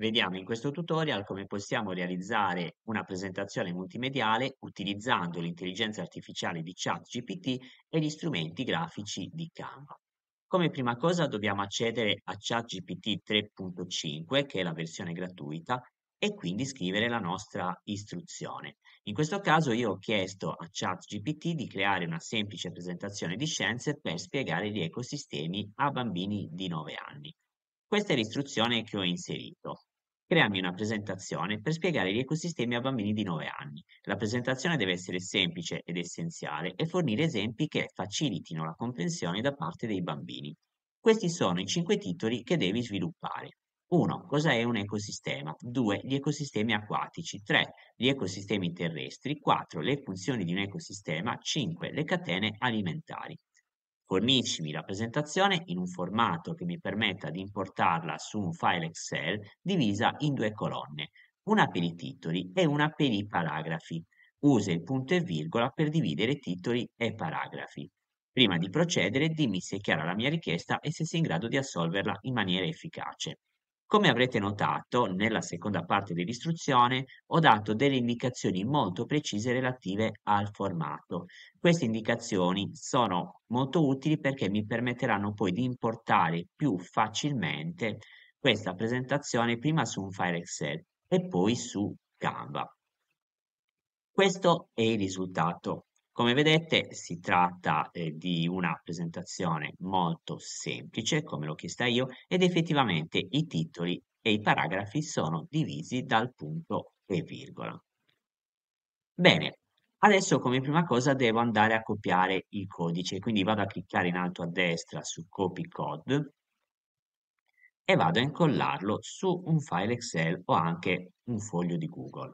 Vediamo in questo tutorial come possiamo realizzare una presentazione multimediale utilizzando l'intelligenza artificiale di ChatGPT e gli strumenti grafici di Canva. Come prima cosa dobbiamo accedere a ChatGPT 3.5, che è la versione gratuita, e quindi scrivere la nostra istruzione. In questo caso io ho chiesto a ChatGPT di creare una semplice presentazione di scienze per spiegare gli ecosistemi a bambini di 9 anni. Questa è l'istruzione che ho inserito. Creami una presentazione per spiegare gli ecosistemi a bambini di 9 anni. La presentazione deve essere semplice ed essenziale e fornire esempi che facilitino la comprensione da parte dei bambini. Questi sono i 5 titoli che devi sviluppare. 1. Cosa è un ecosistema? 2. Gli ecosistemi acquatici. 3. Gli ecosistemi terrestri. 4. Le funzioni di un ecosistema. 5. Le catene alimentari forniscimi la presentazione in un formato che mi permetta di importarla su un file Excel divisa in due colonne, una per i titoli e una per i paragrafi. Usa il punto e virgola per dividere titoli e paragrafi. Prima di procedere dimmi se è chiara la mia richiesta e se sei in grado di assolverla in maniera efficace. Come avrete notato, nella seconda parte dell'istruzione ho dato delle indicazioni molto precise relative al formato. Queste indicazioni sono molto utili perché mi permetteranno poi di importare più facilmente questa presentazione prima su un file Excel e poi su Canva. Questo è il risultato. Come vedete si tratta eh, di una presentazione molto semplice, come l'ho chiesta io, ed effettivamente i titoli e i paragrafi sono divisi dal punto e virgola. Bene, adesso come prima cosa devo andare a copiare il codice, quindi vado a cliccare in alto a destra su Copy Code e vado a incollarlo su un file Excel o anche un foglio di Google.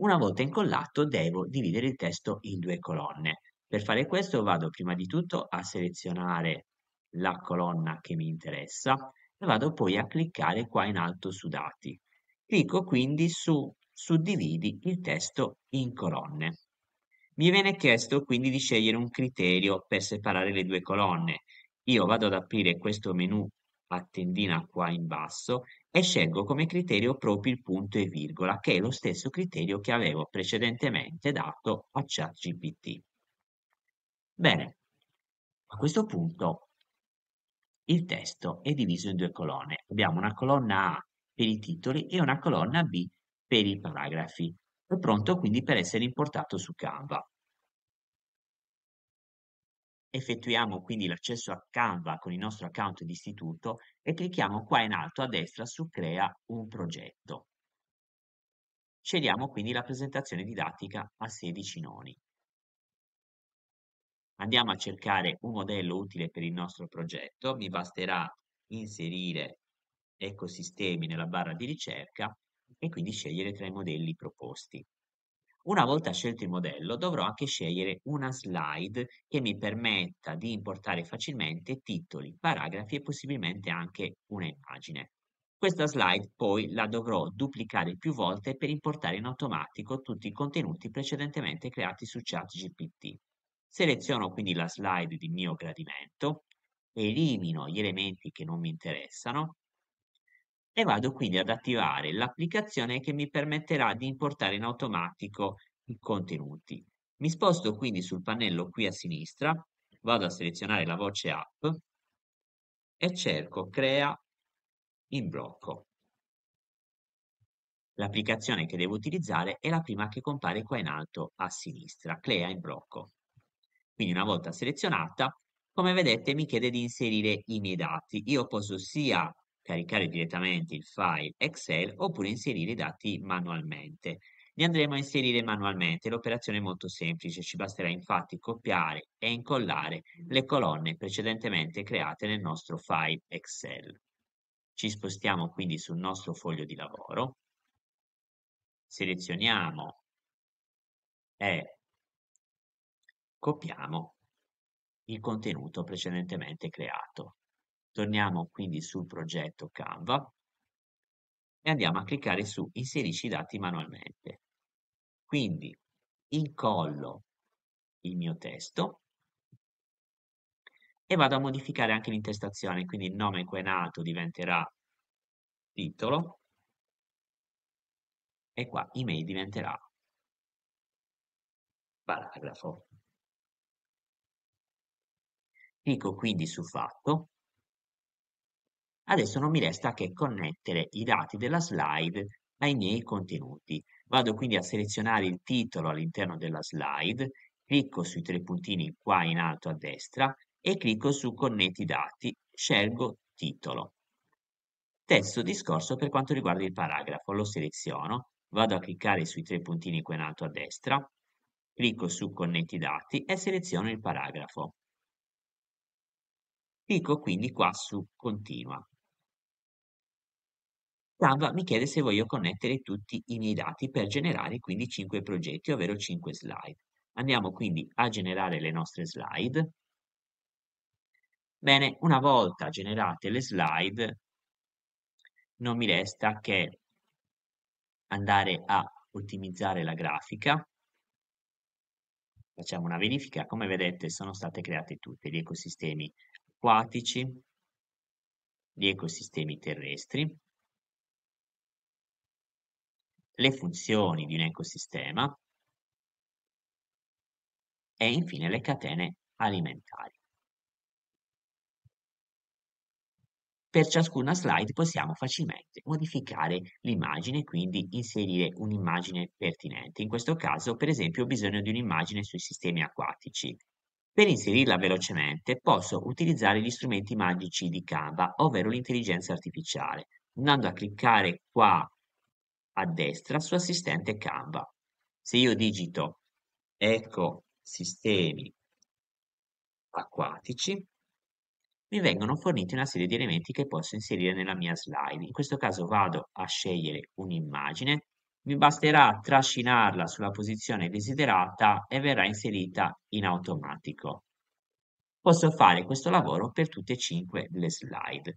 Una volta incollato devo dividere il testo in due colonne. Per fare questo vado prima di tutto a selezionare la colonna che mi interessa e vado poi a cliccare qua in alto su dati. Clicco quindi su suddividi il testo in colonne. Mi viene chiesto quindi di scegliere un criterio per separare le due colonne. Io vado ad aprire questo menu a tendina qua in basso e scelgo come criterio proprio il punto e virgola, che è lo stesso criterio che avevo precedentemente dato a ChatGPT. Bene, a questo punto il testo è diviso in due colonne. Abbiamo una colonna A per i titoli e una colonna B per i paragrafi. È pronto quindi per essere importato su Canva. Effettuiamo quindi l'accesso a Canva con il nostro account di istituto e clicchiamo qua in alto a destra su Crea un progetto. Scegliamo quindi la presentazione didattica a 16 noni. Andiamo a cercare un modello utile per il nostro progetto, mi basterà inserire ecosistemi nella barra di ricerca e quindi scegliere tra i modelli proposti. Una volta scelto il modello, dovrò anche scegliere una slide che mi permetta di importare facilmente titoli, paragrafi e possibilmente anche una immagine. Questa slide poi la dovrò duplicare più volte per importare in automatico tutti i contenuti precedentemente creati su ChatGPT. Seleziono quindi la slide di mio gradimento, elimino gli elementi che non mi interessano e vado quindi ad attivare l'applicazione che mi permetterà di importare in automatico i contenuti. Mi sposto quindi sul pannello qui a sinistra, vado a selezionare la voce app e cerco crea in blocco. L'applicazione che devo utilizzare è la prima che compare qua in alto a sinistra, crea in blocco. Quindi una volta selezionata, come vedete mi chiede di inserire i miei dati. Io posso sia caricare direttamente il file Excel oppure inserire i dati manualmente. Li andremo a inserire manualmente, l'operazione è molto semplice, ci basterà infatti copiare e incollare le colonne precedentemente create nel nostro file Excel. Ci spostiamo quindi sul nostro foglio di lavoro, selezioniamo e copiamo il contenuto precedentemente creato. Torniamo quindi sul progetto Canva e andiamo a cliccare su Inserisci i dati manualmente. Quindi incollo il mio testo e vado a modificare anche l'intestazione, quindi il nome nato diventerà titolo e qua email diventerà paragrafo. Clicco quindi su fatto Adesso non mi resta che connettere i dati della slide ai miei contenuti. Vado quindi a selezionare il titolo all'interno della slide, clicco sui tre puntini qua in alto a destra e clicco su connetti dati, scelgo titolo. Testo discorso per quanto riguarda il paragrafo, lo seleziono, vado a cliccare sui tre puntini qua in alto a destra, clicco su connetti dati e seleziono il paragrafo. Clicco quindi qua su continua. Canva mi chiede se voglio connettere tutti i miei dati per generare quindi 5 progetti, ovvero 5 slide. Andiamo quindi a generare le nostre slide. Bene, una volta generate le slide, non mi resta che andare a ottimizzare la grafica. Facciamo una verifica. Come vedete sono state create tutte gli ecosistemi acquatici, gli ecosistemi terrestri, le funzioni di un ecosistema e infine le catene alimentari. Per ciascuna slide possiamo facilmente modificare l'immagine quindi inserire un'immagine pertinente. In questo caso, per esempio, ho bisogno di un'immagine sui sistemi acquatici. Per inserirla velocemente posso utilizzare gli strumenti magici di Canva, ovvero l'intelligenza artificiale. Andando a cliccare qua a destra su assistente Canva. Se io digito ecco sistemi acquatici, mi vengono forniti una serie di elementi che posso inserire nella mia slide. In questo caso vado a scegliere un'immagine, mi basterà trascinarla sulla posizione desiderata e verrà inserita in automatico. Posso fare questo lavoro per tutte e cinque le slide.